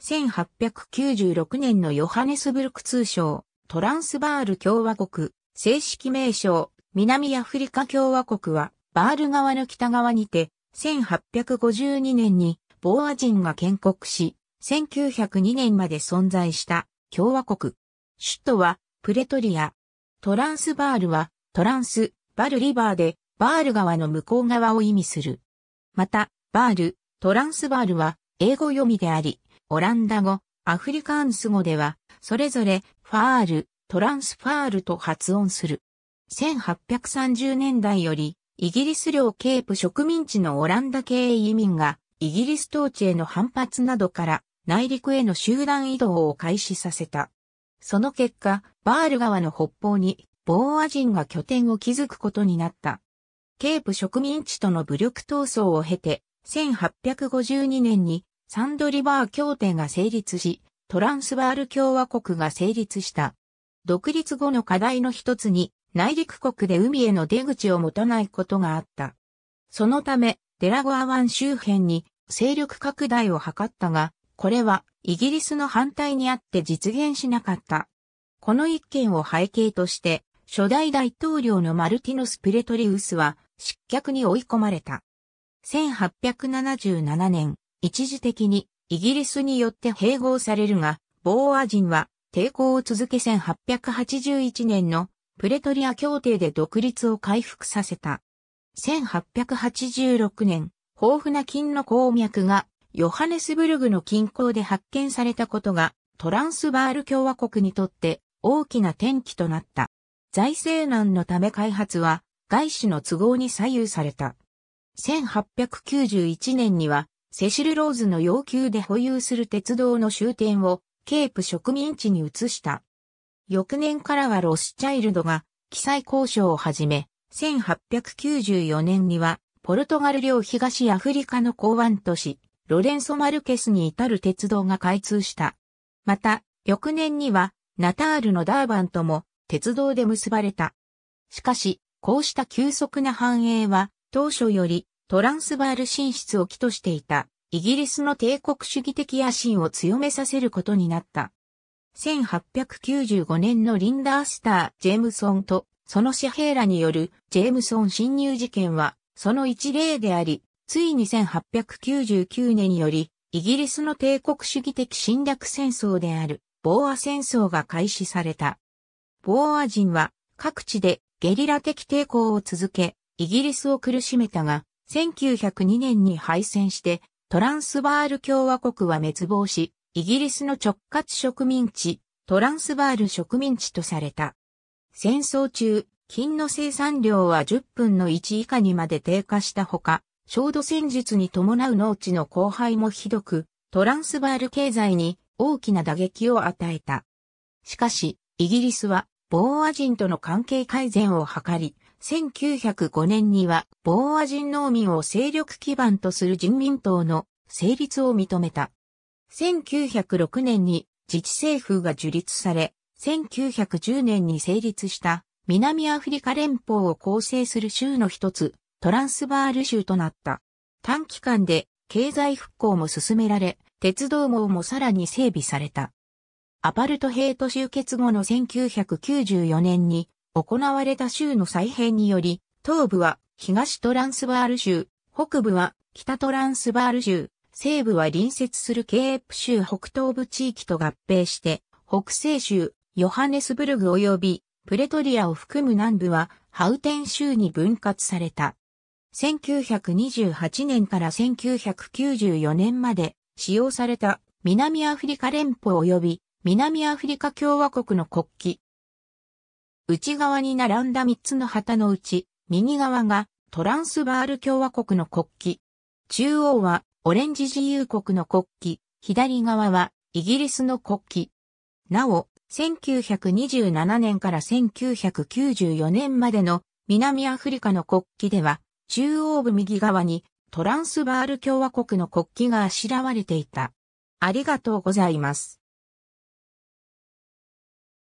1896年のヨハネスブルク通称、トランスバール共和国、正式名称、南アフリカ共和国は、バール川の北側にて、1852年に、ボーア人が建国し、1902年まで存在した共和国。首都はプレトリア。トランスバールはトランス、バルリバーでバール川の向こう側を意味する。また、バール、トランスバールは英語読みであり、オランダ語、アフリカンス語では、それぞれ、ファール、トランスファールと発音する。1830年代より、イギリス領ケープ植民地のオランダ系移民が、イギリス統治への反発などから、内陸への集団移動を開始させた。その結果、バール川の北方に、ボーア人が拠点を築くことになった。ケープ植民地との武力闘争を経て、1852年にサンドリバー協定が成立し、トランスバール共和国が成立した。独立後の課題の一つに、内陸国で海への出口を持たないことがあった。そのため、デラゴア湾周辺に勢力拡大を図ったが、これはイギリスの反対にあって実現しなかった。この一件を背景として、初代大統領のマルティノス・プレトリウスは失脚に追い込まれた。1877年、一時的にイギリスによって併合されるが、ボーア人は抵抗を続け1881年のプレトリア協定で独立を回復させた。1886年、豊富な金の鉱脈がヨハネスブルグの近郊で発見されたことがトランスバール共和国にとって大きな転機となった。財政難のため開発は外資の都合に左右された。1891年にはセシル・ローズの要求で保有する鉄道の終点をケープ植民地に移した。翌年からはロスチャイルドが記載交渉を始め、1894年にはポルトガル領東アフリカの港湾都市、ロレンソ・マルケスに至る鉄道が開通した。また、翌年にはナタールのダーバンとも鉄道で結ばれた。しかし、こうした急速な繁栄は当初よりトランスバール進出を起としていた、イギリスの帝国主義的野心を強めさせることになった。1895年のリンダースター・ジェームソンと、その紙幣らによるジェームソン侵入事件は、その一例であり、ついに1899年により、イギリスの帝国主義的侵略戦争である、ボーア戦争が開始された。ボーア人は、各地でゲリラ的抵抗を続け、イギリスを苦しめたが、1902年に敗戦して、トランスバール共和国は滅亡し、イギリスの直轄植民地、トランスバール植民地とされた。戦争中、金の生産量は10分の1以下にまで低下したほか、焦土戦術に伴う農地の荒廃もひどく、トランスバール経済に大きな打撃を与えた。しかし、イギリスは、ボーア人との関係改善を図り、1905年には、ボーア人農民を勢力基盤とする人民党の成立を認めた。1906年に自治政府が樹立され、1910年に成立した南アフリカ連邦を構成する州の一つ、トランスバール州となった。短期間で経済復興も進められ、鉄道網もさらに整備された。アパルトヘイト集結後の1994年に行われた州の再編により、東部は東トランスバール州、北部は北トランスバール州、西部は隣接するケープ州北東部地域と合併して、北西州、ヨハネスブルグ及びプレトリアを含む南部はハウテン州に分割された。1928年から1994年まで使用された南アフリカ連邦及び南アフリカ共和国の国旗内側に並んだ3つの旗のうち、右側がトランスバール共和国の国旗。中央はオレンジ自由国の国旗、左側はイギリスの国旗。なお、1927年から1994年までの南アフリカの国旗では、中央部右側にトランスバール共和国の国旗があしらわれていた。ありがとうございます。